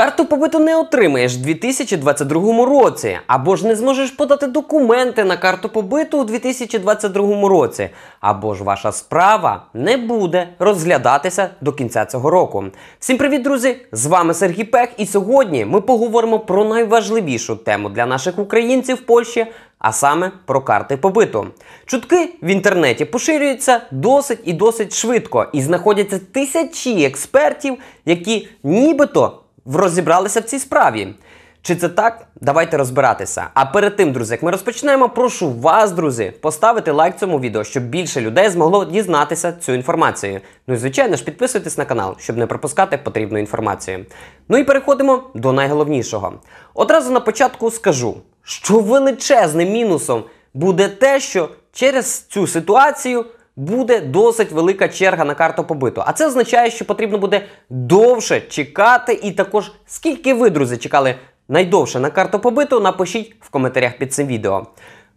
Карту побиту не отримаєш у 2022 році, або ж не зможеш подати документи на карту побиту у 2022 році, або ж ваша справа не буде розглядатися до кінця цього року. Всім привіт, друзі! З вами Сергій Пех, і сьогодні ми поговоримо про найважливішу тему для наших українців в Польщі. А саме про карти побиту. Чутки в інтернеті поширюються досить і досить швидко, і знаходяться тисячі експертів, які нібито розібралися в цій справі. Чи це так? Давайте розбиратися. А перед тим, друзі, як ми розпочнемо, прошу вас, друзі, поставити лайк цьому відео, щоб більше людей змогло дізнатися цю інформацію. Ну і звичайно ж, підписуйтесь на канал, щоб не пропускати потрібну інформацію. Ну і переходимо до найголовнішого. Одразу на початку скажу, що величезним мінусом буде те, що через цю ситуацію буде досить велика черга на карту побиту. А це означає, що потрібно буде довше чекати, і також скільки ви, друзі, чекали найдовше на карту побиту, напишіть в коментарях під цим відео.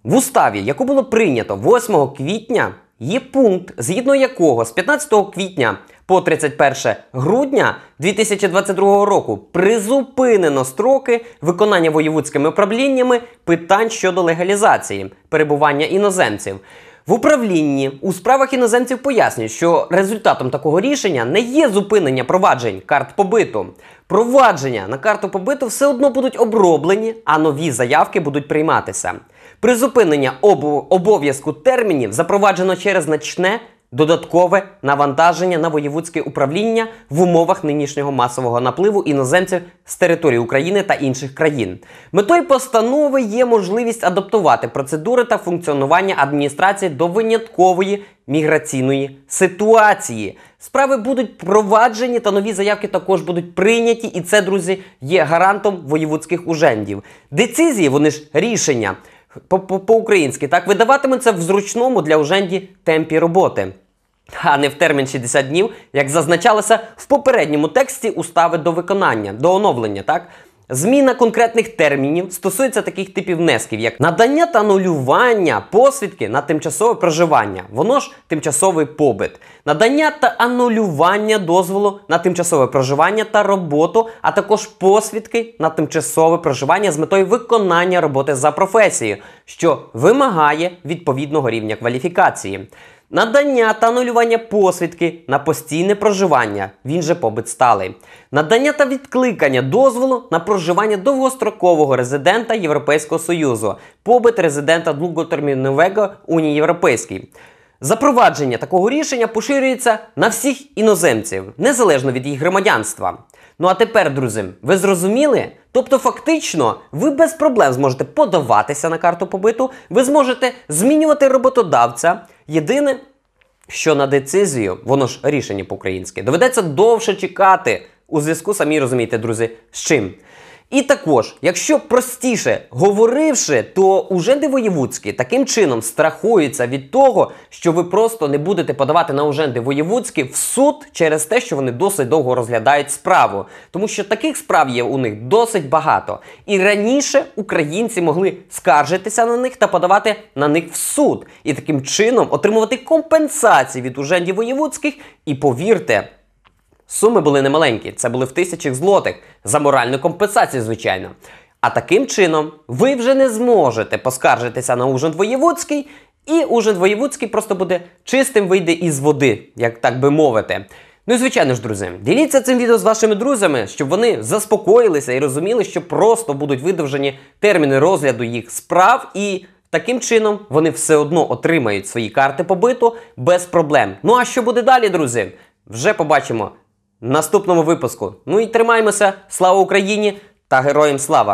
В уставі, яку було прийнято 8 квітня, є пункт, згідно якого з 15 квітня по 31 грудня 2022 року призупинено строки виконання воєвудськими управліннями питань щодо легалізації перебування іноземців. В управлінні у справах іноземців пояснюють, що результатом такого рішення не є зупинення проваджень карт побиту. Провадження на карту побиту все одно будуть оброблені, а нові заявки будуть прийматися. Призупинення обов'язку термінів запроваджено через значне додаткове навантаження на воєвудське управління в умовах нинішнього масового напливу іноземців з території України та інших країн. Метою постанови є можливість адаптувати процедури та функціонування адміністрації до виняткової міграційної ситуації. Справи будуть проваджені та нові заявки також будуть прийняті, і це, друзі, є гарантом воєвудських ужендів. Децизії, вони ж рішення по-українськи, так видаватимуться в зручному для уженді темпі роботи а не в термін 60 днів, як зазначалося в попередньому тексті устави до виконання, до оновлення, так? Зміна конкретних термінів стосується таких типів внесків, як надання та анулювання посвідки на тимчасове проживання, воно ж тимчасовий побит, надання та анулювання дозволу на тимчасове проживання та роботу, а також посвідки на тимчасове проживання з метою виконання роботи за професією, що вимагає відповідного рівня кваліфікації надання та анулювання посвідки на постійне проживання, він же побит сталий, надання та відкликання дозволу на проживання довгострокового резидента Європейського Союзу, побит резидента довготермінового Унії Європейській. Запровадження такого рішення поширюється на всіх іноземців, незалежно від їх громадянства. Ну а тепер, друзі, ви зрозуміли? Тобто, фактично, ви без проблем зможете подаватися на карту побиту, ви зможете змінювати роботодавця, Єдине, що на децизію, воно ж рішення по-українськи, доведеться довше чекати у зв'язку, самі розумієте, друзі, з чим. І також, якщо простіше говоривши, то уже воєвудські таким чином страхуються від того, що ви просто не будете подавати на уженди Воєвудські в суд через те, що вони досить довго розглядають справу, тому що таких справ є у них досить багато. І раніше українці могли скаржитися на них та подавати на них в суд, і таким чином отримувати компенсації від ужендів воєвудських. І повірте. Суми були немаленькі, це були в тисячах злотих за моральну компенсацію, звичайно. А таким чином ви вже не зможете поскаржитися на ужин воєводський, і ужин воєвудський просто буде чистим, вийде із води, як так би мовити. Ну і звичайно ж, друзі, діліться цим відео з вашими друзями, щоб вони заспокоїлися і розуміли, що просто будуть видовжені терміни розгляду їх справ, і таким чином вони все одно отримають свої карти побиту без проблем. Ну а що буде далі, друзі? Вже побачимо наступному випуску. Ну і тримаємося. Слава Україні та героям слава!